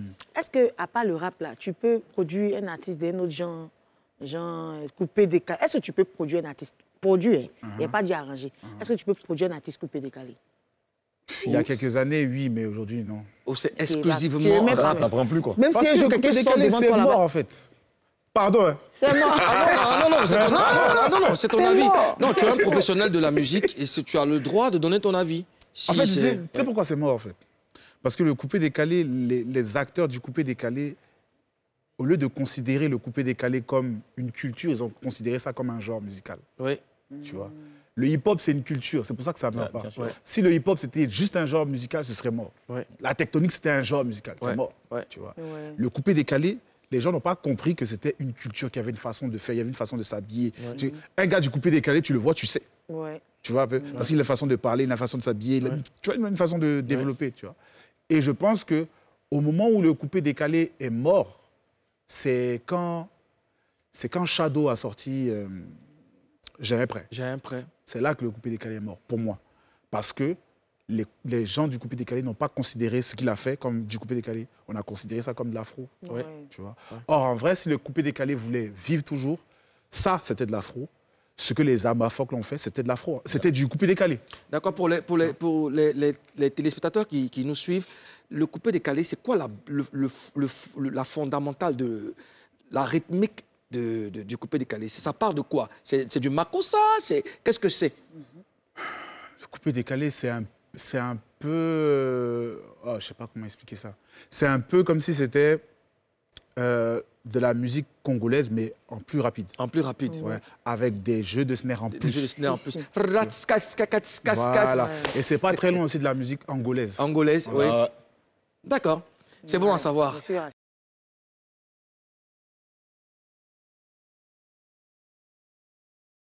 Mm. Est-ce que, à part le rap, là, tu peux produire un artiste d'un autre genre, genre euh, coupé décalé Est-ce que tu peux produire un artiste Produire, hein. il n'y a mm-hmm. pas d'y arranger. Mm-hmm. Est-ce que tu peux produire un artiste coupé décalé il y a quelques années, oui, mais aujourd'hui, non. Oh, c'est exclusivement rap. Ça, prend plus, quoi. Même si un c'est mort, en fait. Pardon. Hein. C'est mort. non, non, non, non, non, non, c'est ton avis. Non, tu es un professionnel de la musique et tu as le droit de donner ton avis. en fait, tu sais pourquoi c'est mort, en fait parce que le coupé décalé, les, acteurs du coupé décalé, au lieu de considérer le coupé décalé comme une culture, ils ont considéré ça comme un genre musical. Oui. Tu vois le hip-hop, c'est une culture, c'est pour ça que ça ne vient pas. Si le hip-hop, c'était juste un genre musical, ce serait mort. Ouais. La tectonique, c'était un genre musical, c'est mort. Tu vois. Le coupé décalé, les gens n'ont pas compris que c'était une culture, qu'il y avait une façon de faire, il y avait une façon de s'habiller. Un gars du coupé décalé, tu le vois, tu sais. Tu vois, un peu parce qu'il a une façon de parler, une façon de s'habiller, tu vois, une façon de développer. Tu vois. Et je pense que au moment où le coupé décalé est mort, c'est quand c'est quand Shadow a sorti euh, J'ai un prêt. J'ai un prêt. C'est là que le coupé décalé est mort pour moi, parce que les, gens du coupé décalé n'ont pas considéré ce qu'il a fait comme du coupé décalé. On a considéré ça comme de l'afro. Tu vois. Or en vrai, si le coupé décalé voulait vivre toujours, ça c'était de l'afro ce que les amafocles l'ont fait, c'était de la froid. c'était du coupé décalé. D'accord, pour, les, pour, les, pour les, téléspectateurs qui, nous suivent, le coupé décalé, c'est quoi la, la fondamentale de la rythmique du coupé décalé Ça part de quoi C'est du makossa Qu'est-ce que c'est Le coupé décalé, c'est un, un peu... Euh, oh, je ne sais pas comment expliquer ça. C'est un peu comme si c'était... Euh, de la musique congolaise, mais en plus rapide. En plus rapide. Avec des jeux de snare en plus. Des jeux de snare en plus. Et c'est pas très loin aussi de la musique angolaise. Angolaise, oui. D'accord. C'est bon à savoir.